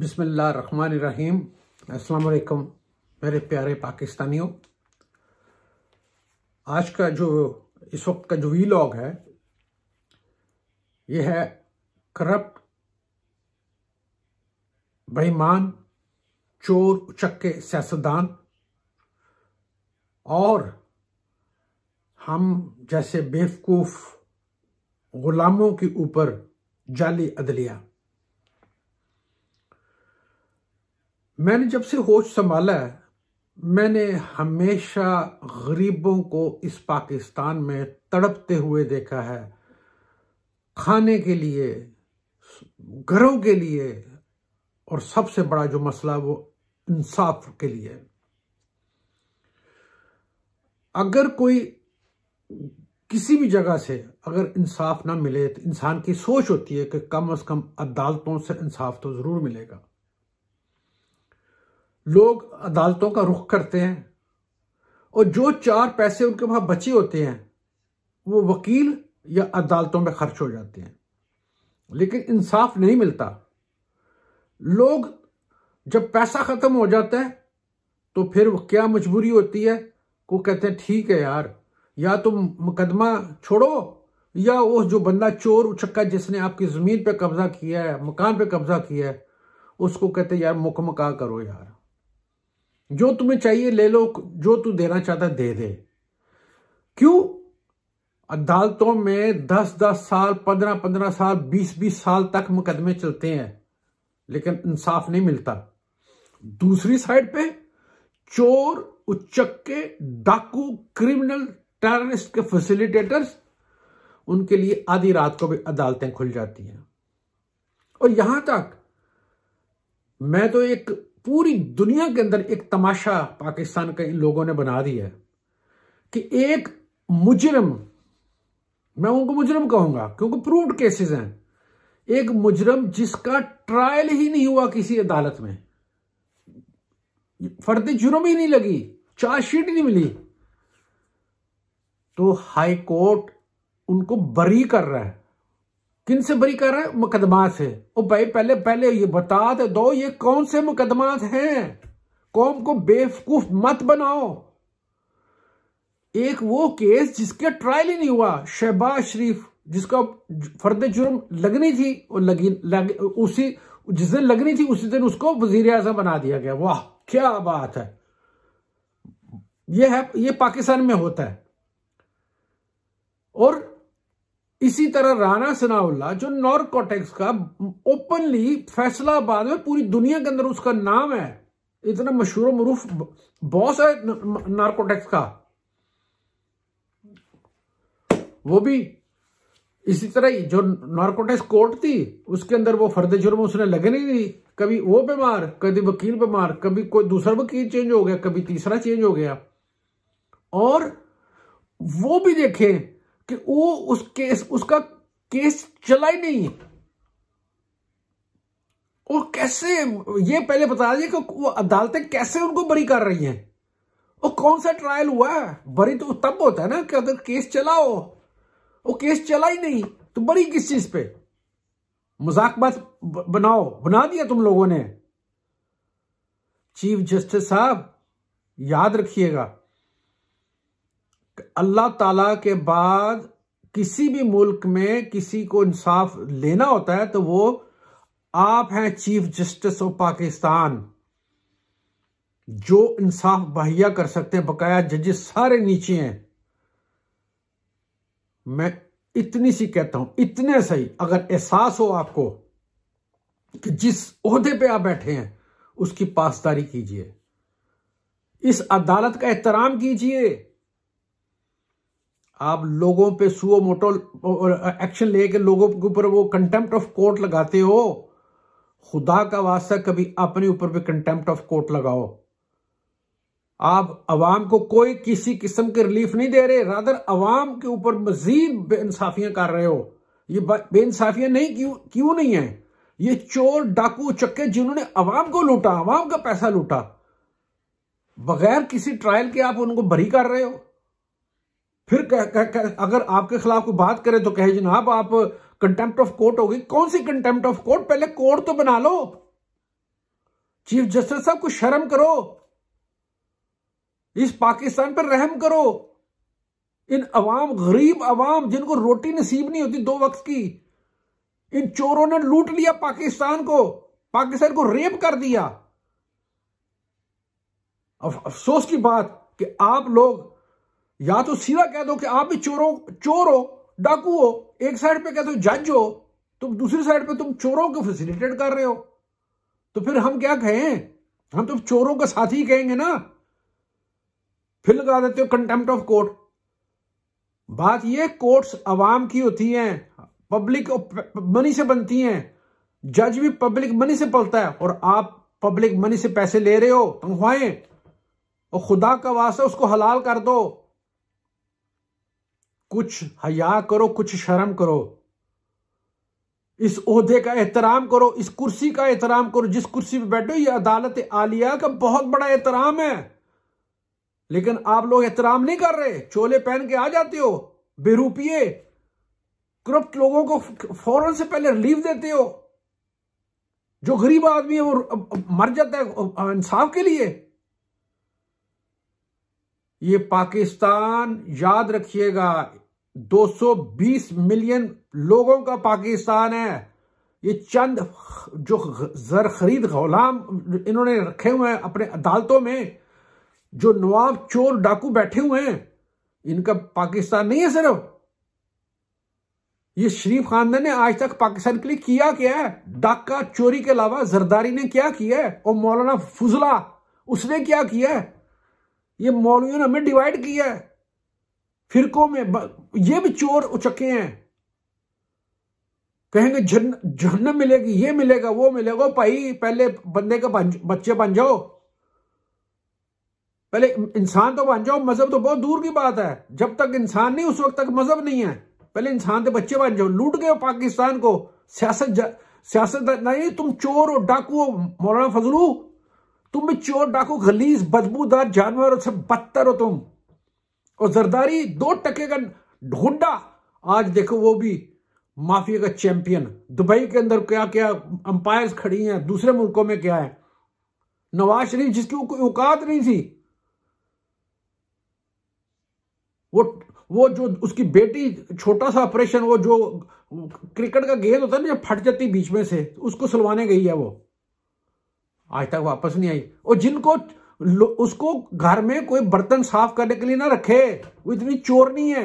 बिसमीम अस्सलाम मेरे प्यारे पाकिस्तानियों आज का जो इस वक्त का जो वी लॉग है यह है करप्ट बेईमान चोर उचक्के सियासतदान और हम जैसे बेवकूफ़ गुलामों के ऊपर जाली अदलिया मैंने जब से होश संभाला है मैंने हमेशा गरीबों को इस पाकिस्तान में तड़पते हुए देखा है खाने के लिए घरों के लिए और सबसे बड़ा जो मसला वो इंसाफ के लिए अगर कोई किसी भी जगह से अगर इंसाफ ना मिले तो इंसान की सोच होती है कि कम से कम अदालतों से इंसाफ तो ज़रूर मिलेगा लोग अदालतों का रुख करते हैं और जो चार पैसे उनके वहां बचे होते हैं वो वकील या अदालतों में खर्च हो जाते हैं लेकिन इंसाफ नहीं मिलता लोग जब पैसा खत्म हो जाता है तो फिर क्या मजबूरी होती है को कहते हैं ठीक है यार या तुम तो मुकदमा छोड़ो या वो जो बंदा चोर उचक्का जिसने आपकी ज़मीन पे कब्ज़ा किया है मकान पे कब्ज़ा किया है उसको कहते हैं यार मुकमका करो यार जो तुम्हें चाहिए ले लो जो तू देना चाहता दे दे क्यों अदालतों में दस दस साल पंद्रह पंद्रह साल बीस बीस साल तक मुकदमे चलते हैं लेकिन इंसाफ नहीं मिलता दूसरी साइड पे चोर उच्चक्के डाकू क्रिमिनल टेररिस्ट के फैसिलिटेटर्स उनके लिए आधी रात को भी अदालतें खुल जाती हैं और यहां तक मैं तो एक पूरी दुनिया के अंदर एक तमाशा पाकिस्तान के इन लोगों ने बना दिया है कि एक मुजरम मैं उनको मुजरम कहूंगा क्योंकि प्रूव्ड केसेस हैं एक मुजरम जिसका ट्रायल ही नहीं हुआ किसी अदालत में फर्द जुर्म ही नहीं लगी चार्जशीट नहीं मिली तो हाई कोर्ट उनको बरी कर रहा है किन से बरी कर रहे हैं मुकदमा से ओ भाई पहले पहले ये बता दे तो दो ये कौन से मुकदमा हैं कौम को बेवकूफ मत बनाओ एक वो केस जिसके ट्रायल ही नहीं हुआ शहबाज शरीफ जिसका फर्द जुर्म लगनी थी और लगी लग, उसी जिस दिन लगनी थी उसी दिन उसको वजीर अजम बना दिया गया वाह क्या बात है यह है ये पाकिस्तान में होता है और इसी तरह राणा सनाउल्ला जो नॉर्कोटेक्स का ओपनली फैसलाबाद में पूरी दुनिया के अंदर उसका नाम है इतना मशहूर मरूफ बॉस है नार्कोटेक्स का वो भी इसी तरह जो नार्कोटेक्स कोर्ट थी उसके अंदर वो फर्द जुर्म उसने लगे नहीं दी कभी वो बीमार कभी वकील बीमार कभी कोई दूसरा वकील चेंज हो गया कभी तीसरा चेंज हो गया और वो भी देखें कि वो उस केस उसका केस चला ही नहीं और कैसे ये पहले बता दिए कि वो अदालतें कैसे उनको बरी कर रही हैं और कौन सा ट्रायल हुआ है बरी तो तब होता है ना कि अगर केस चला हो वो केस चला ही नहीं तो बरी किस चीज पे बात बनाओ बना दिया तुम लोगों ने चीफ जस्टिस साहब याद रखिएगा अल्लाह ताला के बाद किसी भी मुल्क में किसी को इंसाफ लेना होता है तो वो आप हैं चीफ जस्टिस ऑफ पाकिस्तान जो इंसाफ मुहैया कर सकते हैं बकाया जजेस सारे नीचे हैं मैं इतनी सी कहता हूं इतने सही अगर एहसास हो आपको कि जिस ओहदे पे आप बैठे हैं उसकी पासदारी कीजिए इस अदालत का एहतराम कीजिए आप लोगों पे सुओ मोटो एक्शन लेके लोगों के ऊपर वो कंटेम्प्ट ऑफ कोर्ट लगाते हो खुदा का वास्ता कभी अपने ऊपर भी कंटेम्प्ट ऑफ कोर्ट लगाओ आप अवाम को कोई किसी किस्म के रिलीफ नहीं दे रहे रादर अवाम के ऊपर मजीद बेइंसाफियां कर रहे हो ये बेइंसाफियां नहीं क्यों क्यों नहीं है ये चोर डाकू चक्के जिन्होंने अवाम को लूटा अवाम का पैसा लूटा बगैर किसी ट्रायल के आप उनको बरी कर रहे हो फिर कह, कह, कह, अगर आपके खिलाफ कोई बात करे तो कहे जनाब आप कंटेम्प्ट ऑफ कोर्ट होगी कौन सी कंटेम्प्ट ऑफ कोर्ट पहले कोर्ट तो बना लो चीफ जस्टिस साहब को शर्म करो इस पाकिस्तान पर रहम करो इन अवाम गरीब अवाम जिनको रोटी नसीब नहीं होती दो वक्त की इन चोरों ने लूट लिया पाकिस्तान को पाकिस्तान को रेप कर दिया अफ, अफसोस की बात कि आप लोग या तो सीधा कह दो कि आप भी चोरों चोर हो डाकू हो एक साइड पे कह दो जज हो तुम दूसरी साइड पे तुम चोरों को फैसिलिटेट कर रहे हो तो फिर हम क्या कहें हम तो चोरों का साथी कहेंगे ना फिर लगा देते हो कंटेम्प्ट ऑफ कोर्ट बात ये कोर्ट्स अवाम की होती हैं पब्लिक मनी से बनती हैं जज भी पब्लिक मनी से पलता है और आप पब्लिक मनी से पैसे ले रहे हो तनख्वाहें और खुदा का वास्ता उसको हलाल कर दो कुछ हया करो कुछ शर्म करो इस ओहदे का एहतराम करो इस कुर्सी का एहतराम करो जिस कुर्सी पे बैठो ये अदालत आलिया का बहुत बड़ा एहतराम है लेकिन आप लोग एहतराम नहीं कर रहे चोले पहन के आ जाते हो बेरूपिए करप्ट लोगों को फौरन से पहले रिलीफ देते हो जो गरीब आदमी है वो मर जाता है इंसाफ के लिए ये पाकिस्तान याद रखिएगा 220 मिलियन लोगों का पाकिस्तान है ये चंद जो जर खरीद गुलाम इन्होंने रखे हुए हैं अपने अदालतों में जो नवाब चोर डाकू बैठे हुए हैं इनका पाकिस्तान नहीं है सिर्फ ये शरीफ खानदान ने आज तक पाकिस्तान के लिए किया क्या है डाका चोरी के अलावा जरदारी ने क्या किया है और मौलाना फुजला उसने क्या किया है ये मौलवियों ने हमें डिवाइड किया है फिरकों में ये भी चोर उचके हैं कहेंगे जहन्नम मिलेगी ये मिलेगा वो मिलेगा भाई पहले बंदे का बच्चे बन जाओ पहले इंसान तो बन जाओ मजहब तो बहुत दूर की बात है जब तक इंसान नहीं उस वक्त तक मजहब नहीं है पहले इंसान के बच्चे बन जाओ लूट गए पाकिस्तान को सियासत सियासत नहीं तुम चोर हो डाकू हो मौलाना फजलू तुम भी चोर डाकू गलीज बदबूदार जानवर और सब बदतर हो तुम और जरदारी दो टके का ढूंढा आज देखो वो भी माफिया का चैंपियन दुबई के अंदर क्या क्या अंपायर्स खड़ी हैं दूसरे मुल्कों में क्या है नवाज शरीफ जिसकी कोई औकात नहीं थी वो वो जो उसकी बेटी छोटा सा ऑपरेशन वो जो क्रिकेट का गेंद होता है ना जो फट जाती बीच में से उसको सुलवाने गई है वो आज तक वापस नहीं आई और जिनको उसको घर में कोई बर्तन साफ करने के लिए ना रखे वो इतनी चोर नहीं है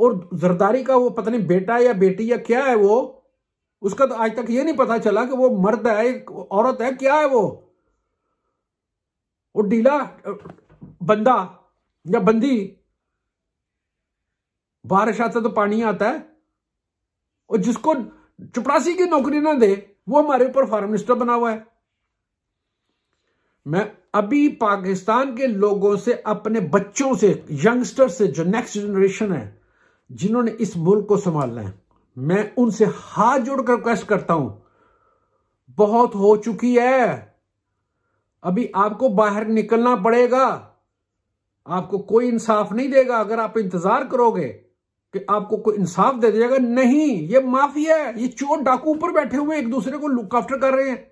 और जरदारी का वो पता नहीं बेटा या बेटी या क्या है वो उसका तो आज तक ये नहीं पता चला कि वो मर्द है औरत है क्या है वो वो डीला बंदा या बंदी बारिश आता तो पानी आता है और जिसको चपरासी की नौकरी ना दे वो हमारे ऊपर फॉरन मिनिस्टर बना हुआ है मैं अभी पाकिस्तान के लोगों से अपने बच्चों से यंगस्टर से जो नेक्स्ट जनरेशन है जिन्होंने इस मुल्क को संभालना है मैं उनसे हाथ जोड़कर रिक्वेस्ट करता हूं बहुत हो चुकी है अभी आपको बाहर निकलना पड़ेगा आपको कोई इंसाफ नहीं देगा अगर आप इंतजार करोगे कि आपको कोई इंसाफ दे देगा नहीं ये माफिया है ये चोर डाकू ऊपर बैठे हुए एक दूसरे को लुक आफ्टर कर रहे हैं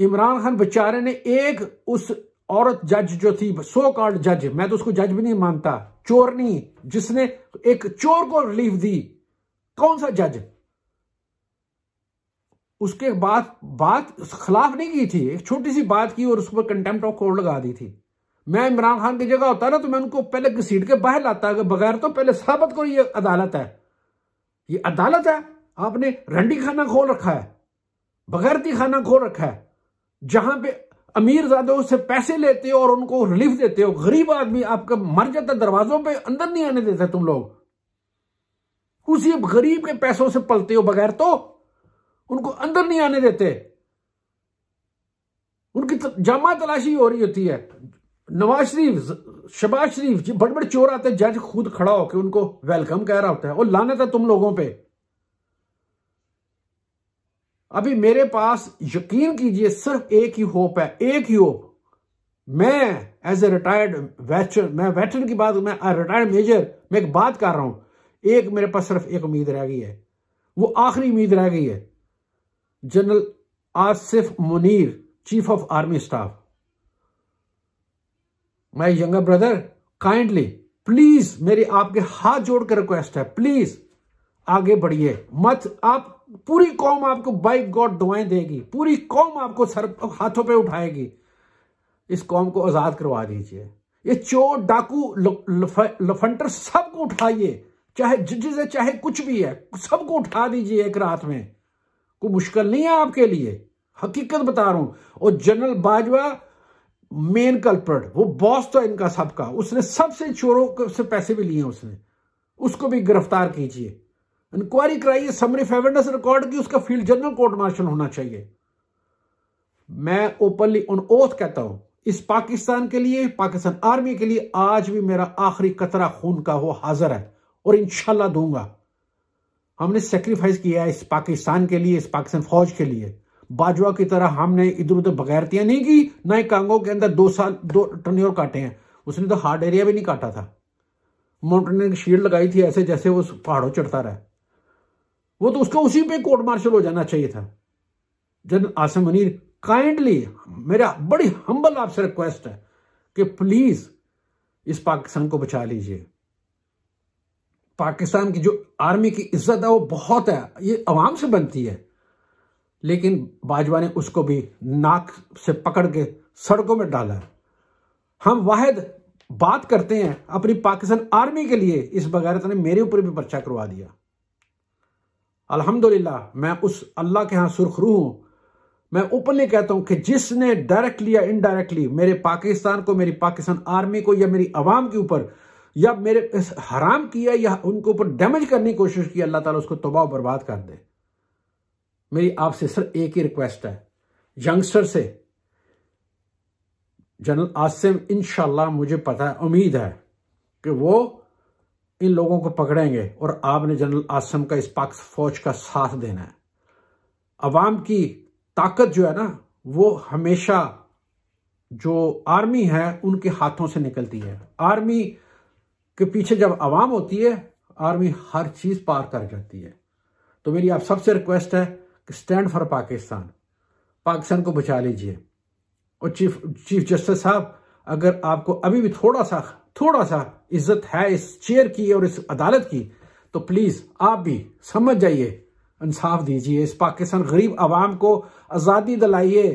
इमरान खान बेचारे ने एक उस औरत जज जो थी सो कॉल्ड जज मैं तो उसको जज भी नहीं मानता चोरनी जिसने एक चोर को रिलीफ दी कौन सा जज उसके बाद बात खिलाफ नहीं की थी एक छोटी सी बात की और उस पर कंटेम्प्ट ऑफ कोर्ट लगा दी थी मैं इमरान खान की जगह होता ना तो मैं उनको पहले घसीट के बाहर लाता अगर बगैर तो पहले साबित करो ये अदालत है ये अदालत है आपने रंडी खाना खोल रखा है बगैरती खाना खोल रखा है जहां पे अमीर ज्यादा से पैसे लेते हो और उनको रिलीफ देते हो गरीब आदमी आपका मर जाता दरवाजों पे अंदर नहीं आने देते तुम लोग उसी गरीब के पैसों से पलते हो बगैर तो उनको अंदर नहीं आने देते उनकी जामा तलाशी हो रही होती है नवाज शरीफ शबाज शरीफ जी बड़े बड़े चोर आते जज खुद खड़ा होकर उनको वेलकम कह रहा होता है और लाने था तुम लोगों पर अभी मेरे पास यकीन कीजिए सिर्फ एक ही होप है एक ही होप मैं एज ए रिटायर्ड वेटरन मैं वेटरन की बात मैं रिटायर्ड मेजर मैं एक बात कर रहा हूं एक मेरे पास सिर्फ एक उम्मीद रह गई है वो आखिरी उम्मीद रह गई है general Asif Munir chief of army staff my younger brother kindly please मेरी आपके हाथ जोड़कर रिक्वेस्ट है प्लीज आगे बढ़िए मत आप पूरी कौम आपको बाइक गॉड दुआएं देगी पूरी कौम आपको सर हाथों पे उठाएगी इस कौम को आजाद करवा दीजिए ये चोर डाकू लफ, लफंटर सबको उठाइए चाहे जजिस है चाहे कुछ भी है सबको उठा दीजिए एक रात में कोई मुश्किल नहीं है आपके लिए हकीकत बता रहा हूं और जनरल बाजवा मेन कल्पर्ट वो बॉस तो इनका सबका उसने सबसे चोरों से पैसे भी लिए उसने उसको भी गिरफ्तार कीजिए इंक्वायरी कराइए समरी फेवरनेस रिकॉर्ड की उसका फील्ड जनरल कोर्ट मार्शल होना चाहिए मैं ओपनली ऑन ओथ कहता हूं इस पाकिस्तान के लिए पाकिस्तान आर्मी के लिए आज भी मेरा आखिरी कतरा खून का वो हाजिर है और इंशाला दूंगा हमने सेक्रीफाइस किया है इस पाकिस्तान के लिए इस पाकिस्तान फौज के लिए बाजवा की तरह हमने इधर उधर बगैरतियां नहीं की ना ही कांगो के अंदर दो साल दो टर्न्योर काटे हैं उसने तो हार्ड एरिया भी नहीं काटा था माउंटेनियर की शील्ड लगाई थी ऐसे जैसे वो पहाड़ों चढ़ता रहा वो तो उसका उसी पे कोर्ट मार्शल हो जाना चाहिए था जन आसम मनीर काइंडली मेरा बड़ी हम्बल आपसे रिक्वेस्ट है कि प्लीज इस पाकिस्तान को बचा लीजिए पाकिस्तान की जो आर्मी की इज्जत है वो बहुत है ये आवाम से बनती है लेकिन बाजवा ने उसको भी नाक से पकड़ के सड़कों में डाला है हम वाहिद बात करते हैं अपनी पाकिस्तान आर्मी के लिए इस बगैरत ने मेरे ऊपर भी पर्चा करवा दिया अल्हम्दुलिल्लाह मैं उस अल्लाह के यहाँ सुरखरू हूँ मैं ओपनली कहता हूँ कि जिसने डायरेक्टली या इनडायरेक्टली मेरे पाकिस्तान को मेरी पाकिस्तान आर्मी को या मेरी आवाम के ऊपर या मेरे हराम किया या उनके ऊपर डैमेज करने की कोशिश की अल्लाह ताला उसको तबाह बर्बाद कर दे मेरी आपसे सर एक ही रिक्वेस्ट है यंगस्टर से जनरल आसिम इनशाला मुझे पता है उम्मीद है कि वो इन लोगों को पकड़ेंगे और आपने जनरल आसम का इस पाक फौज का साथ देना है अवाम की ताकत जो है ना वो हमेशा जो आर्मी है उनके हाथों से निकलती है आर्मी के पीछे जब आवाम होती है आर्मी हर चीज पार कर जाती है तो मेरी आप सबसे रिक्वेस्ट है कि स्टैंड फॉर पाकिस्तान पाकिस्तान को बचा लीजिए और चीफ चीफ जस्टिस साहब अगर आपको अभी भी थोड़ा सा थोड़ा सा इज्जत है इस चेयर की और इस अदालत की तो प्लीज आप भी समझ जाइए इंसाफ दीजिए इस पाकिस्तान गरीब आवाम को आजादी दिलाइए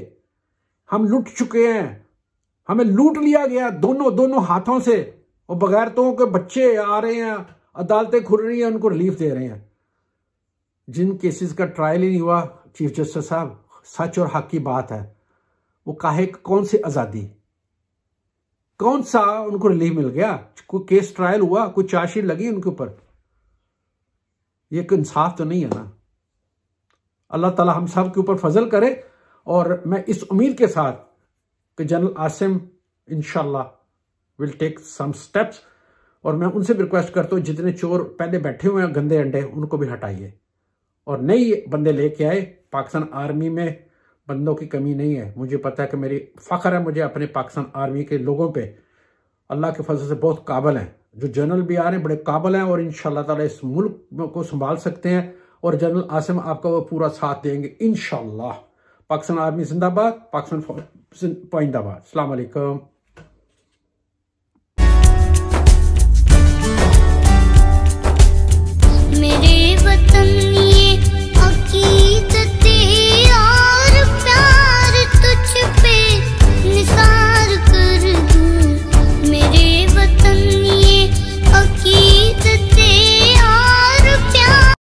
हम लुट चुके हैं हमें लूट लिया गया दोनों दोनों हाथों से और बगैर तो के बच्चे आ रहे हैं अदालतें खुल रही हैं उनको रिलीफ दे रहे हैं जिन केसेस का ट्रायल ही नहीं हुआ चीफ जस्टिस साहब सच और हक की बात है वो काहे कौन सी आज़ादी कौन सा उनको रिलीफ मिल गया कोई केस ट्रायल हुआ कोई चार्जशीट लगी उनके ऊपर ये कोई इंसाफ तो नहीं है ना अल्लाह ताला हम सब के ऊपर फजल करे और मैं इस उम्मीद के साथ कि जनरल आसिम इनशाला विल टेक सम स्टेप्स और मैं उनसे भी रिक्वेस्ट करता हूँ जितने चोर पहले बैठे हुए हैं गंदे अंडे उनको भी हटाइए और नई बंदे लेके आए पाकिस्तान आर्मी में बंदों की कमी नहीं है मुझे पता है कि मेरी फ़ख्र है मुझे अपने पाकिस्तान आर्मी के लोगों पे अल्लाह के फजल से बहुत काबल हैं जो जनरल भी आ रहे हैं बड़े काबल हैं और इन ताला इस मुल्क को संभाल सकते हैं और जनरल आसिम आपका वो पूरा साथ देंगे इन पाकिस्तान आर्मी जिंदाबाद पाकिस्तान पाइंदाबाद अलैक्म मेरे वतन